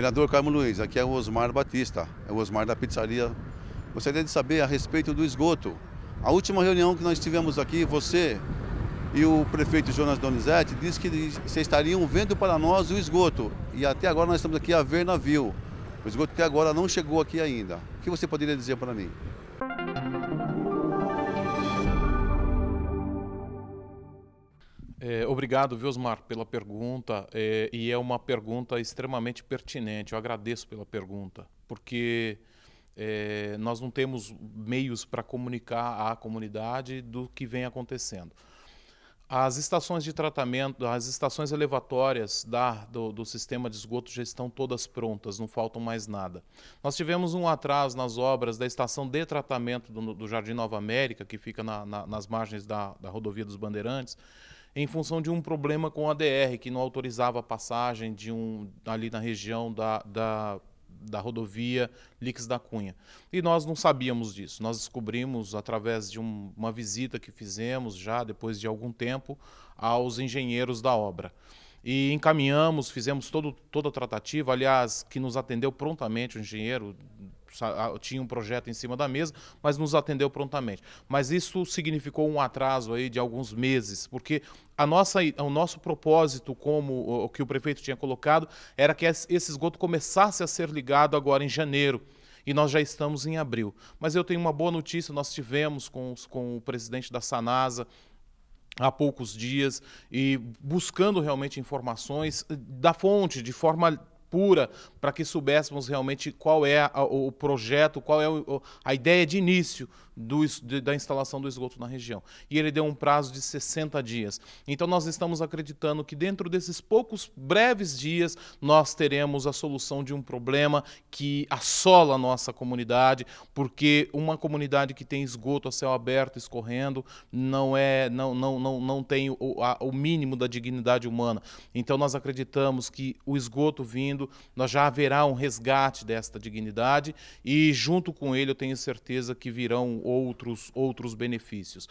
Vereador Carmo Luiz, aqui é o Osmar Batista, é o Osmar da pizzaria. Gostaria de saber a respeito do esgoto. A última reunião que nós tivemos aqui, você e o prefeito Jonas Donizete disse que vocês estariam vendo para nós o esgoto. E até agora nós estamos aqui a ver navio. O esgoto até agora não chegou aqui ainda. O que você poderia dizer para mim? É, obrigado, Viosmar, pela pergunta. É, e é uma pergunta extremamente pertinente. Eu agradeço pela pergunta, porque é, nós não temos meios para comunicar à comunidade do que vem acontecendo. As estações de tratamento, as estações elevatórias da, do, do, sistema de esgoto já estão todas prontas, não faltam mais nada. Nós tivemos um atraso nas obras da estação de tratamento do, do Jardim Nova América, que fica na, na, nas margens da, da rodovia dos Bandeirantes, em função de um problema com a DR, que não autorizava a passagem de um ali na região da, da, da rodovia Lix da Cunha. E nós não sabíamos disso. Nós descobrimos através de um, uma visita que fizemos já depois de algum tempo aos engenheiros da obra e encaminhamos, fizemos todo, toda a tratativa, aliás, que nos atendeu prontamente o engenheiro, tinha um projeto em cima da mesa, mas nos atendeu prontamente. Mas isso significou um atraso aí de alguns meses, porque a nossa, o nosso propósito, como o que o prefeito tinha colocado, era que esse esgoto começasse a ser ligado agora em janeiro e nós já estamos em abril. Mas eu tenho uma boa notícia: nós tivemos com, os, com o presidente da Sanasa há poucos dias e buscando realmente informações eh, da fonte, de forma pura para que soubéssemos realmente qual é a, o projeto, qual é a ideia de início do, de, da instalação do esgoto na região. E ele deu um prazo de 60 dias. Então nós estamos acreditando que dentro desses poucos breves dias nós teremos a solução de um problema que assola a nossa comunidade, porque uma comunidade que tem esgoto a céu aberto escorrendo não é não não não, não tem o, a, o mínimo da dignidade humana. Então nós acreditamos que o esgoto vindo, nós já haverá um resgate desta dignidade e junto com ele eu tenho certeza que virão outros, outros benefícios.